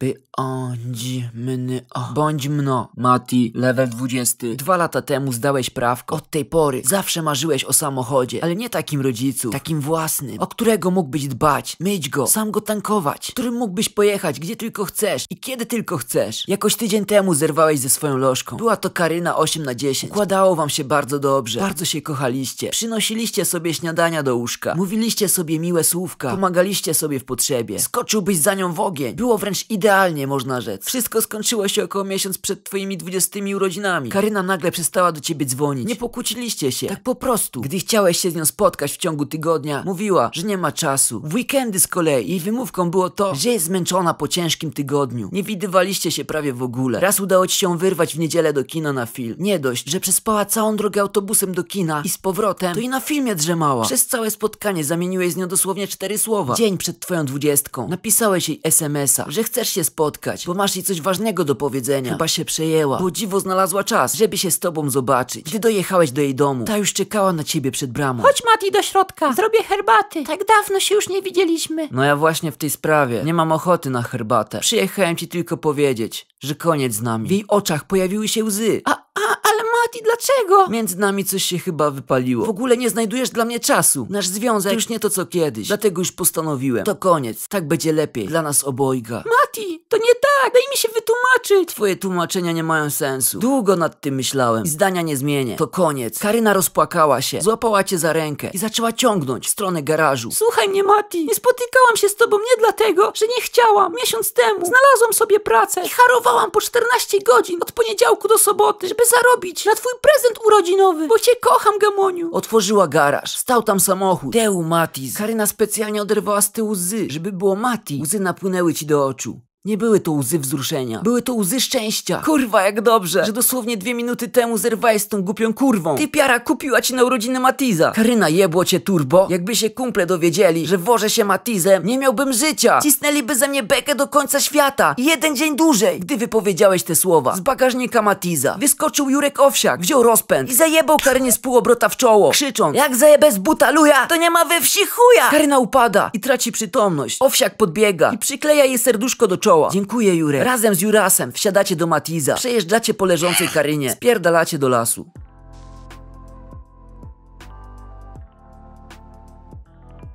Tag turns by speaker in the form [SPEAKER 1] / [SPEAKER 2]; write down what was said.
[SPEAKER 1] Bądź mny, o. Bądź mno, Mati, level 20. Dwa lata temu zdałeś prawko. Od tej pory zawsze marzyłeś o samochodzie, ale nie takim rodzicu, takim własnym, o którego mógłbyś dbać, myć go, sam go tankować, którym mógłbyś pojechać, gdzie tylko chcesz i kiedy tylko chcesz. Jakoś tydzień temu zerwałeś ze swoją lożką. Była to Karyna 8 na 10. Układało wam się bardzo dobrze, bardzo się kochaliście. Przynosiliście sobie śniadania do łóżka, mówiliście sobie miłe słówka, pomagaliście sobie w potrzebie. Skoczyłbyś za nią w ogień. Było wręcz idealne. Idealnie można rzec. Wszystko skończyło się około miesiąc przed twoimi dwudziestymi urodzinami. Karyna nagle przestała do ciebie dzwonić. Nie pokłóciliście się. Tak po prostu. Gdy chciałeś się z nią spotkać w ciągu tygodnia, mówiła, że nie ma czasu. W weekendy z kolei jej wymówką było to, że jest zmęczona po ciężkim tygodniu. Nie widywaliście się prawie w ogóle. Raz udało ci się wyrwać w niedzielę do kina na film. Nie dość, że przespała całą drogę autobusem do kina i z powrotem, to i na filmie drzemała. Przez całe spotkanie zamieniłeś z nią dosłownie cztery słowa. Dzień przed twoją dwudziestką napisałeś jej smsa, że chcesz się się spotkać, bo masz jej coś ważnego do powiedzenia. Chyba się przejęła. Bo dziwo znalazła czas, żeby się z tobą zobaczyć. Gdy dojechałeś do jej domu, ta już czekała na ciebie przed bramą. Chodź Mati do środka, zrobię herbaty. Tak dawno się już nie widzieliśmy. No ja właśnie w tej sprawie nie mam ochoty na herbatę. Przyjechałem ci tylko powiedzieć, że koniec z nami. W jej oczach pojawiły się łzy. A, a, ale Mati, dlaczego? Między nami coś się chyba wypaliło. W ogóle nie znajdujesz dla mnie czasu. Nasz związek już nie to co kiedyś. Dlatego już postanowiłem. To koniec. Tak będzie lepiej. Dla nas obojga. Mati! to nie tak! Daj mi się wytłumaczyć! Twoje tłumaczenia nie mają sensu. Długo nad tym myślałem. I zdania nie zmienię. To koniec. Karyna rozpłakała się. Złapała cię za rękę i zaczęła ciągnąć w stronę garażu. Słuchaj mnie, Mati. Nie spotykałam się z tobą nie dlatego, że nie chciałam. Miesiąc temu znalazłam sobie pracę i harowałam po 14 godzin od poniedziałku do soboty, żeby zarobić na twój prezent urodzinowy, bo cię kocham, Gamoniu. Otworzyła garaż. Stał tam samochód. Teu Matiz. Karyna specjalnie oderwała z tyłu łzy, żeby było Mati. Łzy napłynęły ci do oczu. Nie były to łzy wzruszenia. Były to łzy szczęścia. Kurwa, jak dobrze, że dosłownie dwie minuty temu zerwałeś z tą głupią kurwą. Ty piara kupiła ci na urodziny Matiza. Karyna jebło cię turbo. Jakby się kumple dowiedzieli, że woże się Matizem, nie miałbym życia. Cisnęliby ze mnie bekę do końca świata. Jeden dzień dłużej, gdy wypowiedziałeś te słowa. Z bagażnika Matiza. Wyskoczył Jurek Owsiak, wziął rozpęd i zajebał Karynie z półobrota w czoło, krzycząc Jak zajebę z buta luja, to nie ma we wsi chuja! Karyna upada i traci przytomność. Owsiak podbiega i przykleja jej serduszko do czoła czoła. Dziękuję, Jurek. Razem z Jurasem wsiadacie do Matiza, przejeżdżacie po leżącej Karynie, spierdalacie do lasu.